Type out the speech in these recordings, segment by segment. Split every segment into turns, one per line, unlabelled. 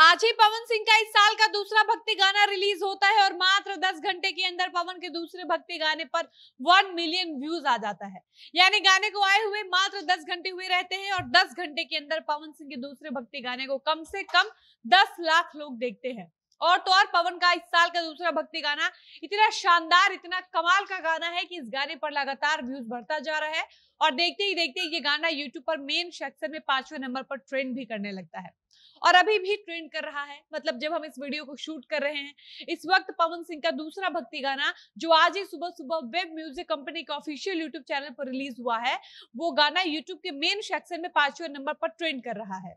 आज ही पवन सिंह का इस साल का दूसरा भक्ति गाना रिलीज होता है और मात्र 10 घंटे के अंदर पवन के दूसरे भक्ति गाने पर 1 मिलियन व्यूज आ जाता है यानी गाने को आए हुए मात्र 10 घंटे हुए रहते हैं और 10 घंटे के अंदर पवन सिंह के दूसरे भक्ति गाने को कम से कम 10 लाख लोग देखते हैं और तो और पवन का इस साल का दूसरा भक्ति गाना इतना शानदार इतना कमाल का गाना है कि इस गाने पर लगातार व्यूज बढ़ता जा रहा है और देखते ही देखते ही ये गाना यूट्यूब पर मेन सेक्शन में पांचवें नंबर पर ट्रेंड भी करने लगता है और अभी भी ट्रेंड कर रहा है मतलब जब हम इस वीडियो को शूट कर रहे हैं इस वक्त पवन सिंह का दूसरा भक्ति गाना जो आज ही सुबह सुबह वेब म्यूजिक कंपनी के ऑफिशियल यूट्यूब चैनल पर रिलीज हुआ है वो गाना यूट्यूब के मेन सेक्शन में पांचवें नंबर पर ट्रेंड कर रहा है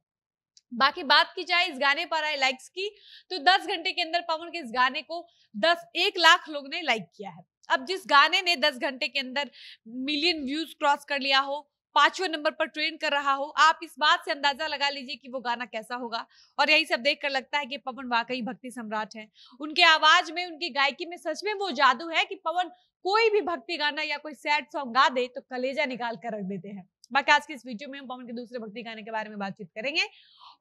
बाकी बात की जाए इस गाने पर आए लाइक्स की तो 10 घंटे के अंदर पवन के इस गाने को 10 एक लाख लोग ने लाइक किया है अब जिस गाने ने 10 घंटे के अंदर मिलियन व्यूज क्रॉस कर लिया हो पांचवें नंबर पर ट्रेन कर रहा हो आप इस बात से अंदाजा लगा लीजिए कि वो गाना कैसा होगा और यही सब देखकर लगता है कि पवन वाकई भक्ति सम्राट हैं उनके आवाज में उनकी गायकी में सच में वो जादू है कि पवन कोई भी भक्ति गाना या कोई सैड सॉन्ग गा दे तो कलेजा निकाल कर रख देते हैं बाकी आज के इस वीडियो में हम पवन के दूसरे भक्ति गाने के बारे में बातचीत करेंगे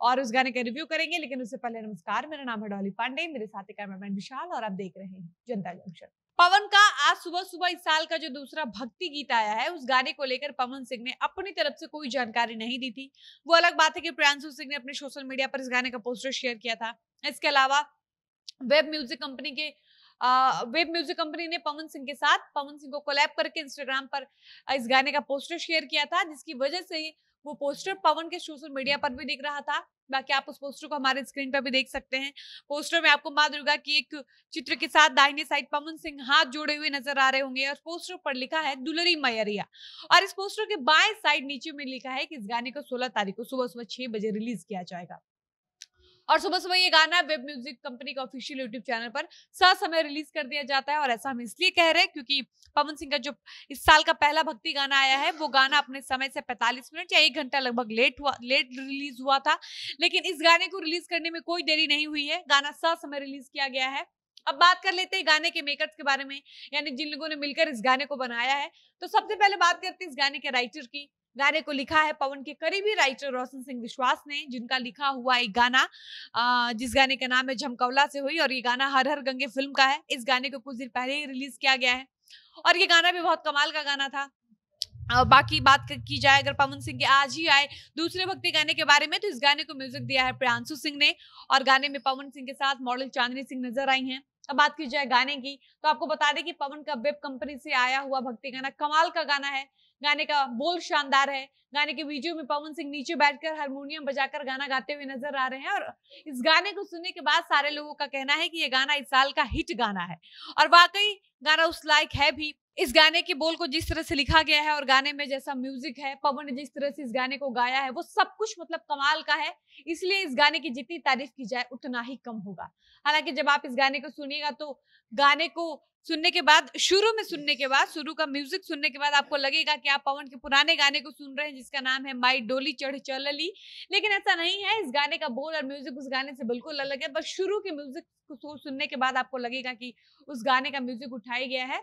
और उस गाने का रिव्यू करेंगे लेकिन उससे पहले नमस्कार मेरा नाम है डॉली पांडे मेरे साथी कैमरामैन विशाल और आप देख रहे हैं जनता जंक्शन पवन का आज सुबह सुबह इस साल का जो दूसरा भक्ति गीत आया है उस गाने को लेकर पवन सिंह ने अपनी तरफ से कोई जानकारी नहीं दी थी वो अलग बात है कि प्रियांशु सिंह ने अपने सोशल मीडिया पर इस गाने का पोस्टर शेयर किया था इसके अलावा वेब म्यूजिक कंपनी के वेब म्यूजिक कंपनी ने पवन सिंह के साथ पवन सिंह को कोलैब करके इंस्टाग्राम पर इस गाने का पोस्टर शेयर किया था जिसकी वजह से वो पोस्टर पवन के सोशल मीडिया पर भी दिख रहा था बाकी आप उस पोस्टर को हमारे स्क्रीन पर भी देख सकते हैं पोस्टर में आपको माँ दुर्गा की एक चित्र के साथ दाहिने साइड पवन सिंह हाथ जोड़े हुए नजर आ रहे होंगे और पोस्टर पर लिखा है दुलरी मयरिया और इस पोस्टर के बाएं साइड नीचे में लिखा है कि इस गाने को 16 तारीख को सुबह सुबह छह बजे रिलीज किया जाएगा और सुबह सुबह ये गाना वेब म्यूजिक कंपनी का ऑफिशियल यूट्यूब चैनल पर समय रिलीज कर दिया जाता है और ऐसा हम इसलिए कह रहे हैं क्योंकि पवन सिंह का जो इस साल का पहला भक्ति गाना आया है वो गाना अपने समय से पैंतालीस मिनट या एक घंटा लगभग लेट हुआ लेट रिलीज हुआ था लेकिन इस गाने को रिलीज करने में कोई देरी नहीं हुई है गाना समय रिलीज किया गया है अब बात कर लेते हैं गाने के मेकर्स के बारे में यानी जिन लोगों ने मिलकर इस गाने को बनाया है तो सबसे पहले बात करते हैं इस गाने के राइटर की गाने को लिखा है पवन के करीबी राइटर रोशन सिंह विश्वास ने जिनका लिखा हुआ एक गाना जिस गाने का नाम है झमकौला से हुई और ये गाना हर हर गंगे फिल्म का है इस गाने को कुछ दिन पहले ही रिलीज किया गया है और ये गाना भी बहुत कमाल का गाना था और बाकी बात की जाए अगर पवन सिंह के आज ही आए दूसरे भक्ति गाने के बारे में तो इस गाने को म्यूजिक दिया है प्रियांशु सिंह ने और गाने में पवन सिंह के साथ मॉडल चांदनी सिंह नजर आई हैं अब बात की जाए गाने की तो आपको बता दें कि पवन का वेब कंपनी से आया हुआ भक्ति गाना कमाल का गाना है गाने का बोल शानदार है गाने के वीडियो में पवन सिंह नीचे बैठकर हारमोनियम बजाकर गाना गाते हुए नजर आ रहे हैं और इस गाने को सुनने के बाद सारे लोगों का कहना है कि ये गाना इस साल का हिट गाना है और वाकई गाना उस लायक है भी इस गाने के बोल को जिस तरह से लिखा गया है और गाने में जैसा म्यूजिक है पवन ने जिस तरह से इस गाने को गाया है वो सब कुछ मतलब कमाल का है इसलिए इस गाने की जितनी तारीफ की जाए उतना ही कम होगा हालांकि जब आप इस गाने को सुनिएगा तो गाने को सुनने के बाद शुरू में सुनने के बाद शुरू का म्यूजिक सुनने के बाद आपको लगेगा कि आप पवन के पुराने गाने को सुन रहे हैं जिसका नाम है माई डोली चढ़ चलली लेकिन ऐसा नहीं है इस गाने का बोल और म्यूजिक उस गाने से बिल्कुल अलग है बस शुरू के म्यूजिक को सुनने के बाद आपको लगेगा कि उस गाने का म्यूजिक उठाया गया है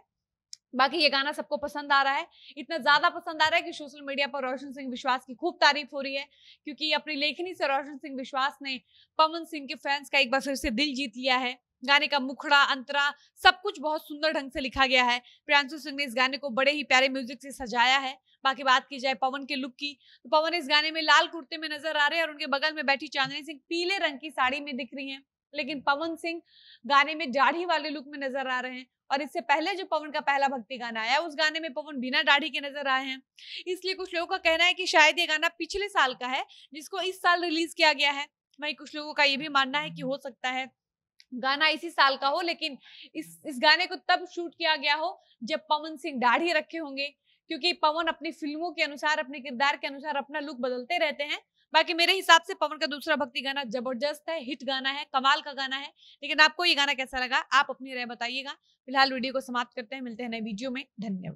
बाकी ये गाना सबको पसंद आ रहा है इतना ज्यादा पसंद आ रहा है कि सोशल मीडिया पर रोशन सिंह विश्वास की खूब तारीफ हो रही है क्योंकि अपनी लेखनी से रोशन सिंह विश्वास ने पवन सिंह के फैंस का एक बार फिर से दिल जीत लिया है गाने का मुखड़ा अंतरा सब कुछ बहुत सुंदर ढंग से लिखा गया है प्रियांशु सिंह ने इस गाने को बड़े ही प्यारे म्यूजिक से सजाया है बाकी बात की जाए पवन के लुक की तो पवन इस गाने में लाल कुर्ते में नजर आ रहे हैं और उनके बगल में बैठी चांदनी सिंह पीले रंग की साड़ी में दिख रही है लेकिन पवन सिंह गाने में दाढ़ी वाले लुक में नजर आ रहे हैं और इससे पहले जो पवन का पहला भक्ति गाना आया उस गाने में पवन बिना दाढ़ी के नजर आए हैं इसलिए कुछ लोगों का कहना है कि शायद ये गाना पिछले साल का है जिसको इस साल रिलीज किया गया है वही कुछ लोगों का ये भी मानना है कि हो सकता है गाना इसी साल का हो लेकिन इस इस गाने को तब शूट किया गया हो जब पवन सिंह दाढ़ी रखे होंगे क्योंकि पवन अपनी फिल्मों के अनुसार अपने किरदार के अनुसार अपना लुक बदलते रहते हैं बाकी मेरे हिसाब से पवन का दूसरा भक्ति गाना जबरदस्त है हिट गाना है कमाल का गाना है लेकिन आपको ये गाना कैसा लगा आप अपनी राय बताइएगा फिलहाल वीडियो को समाप्त करते हैं मिलते हैं नए वीडियो में धन्यवाद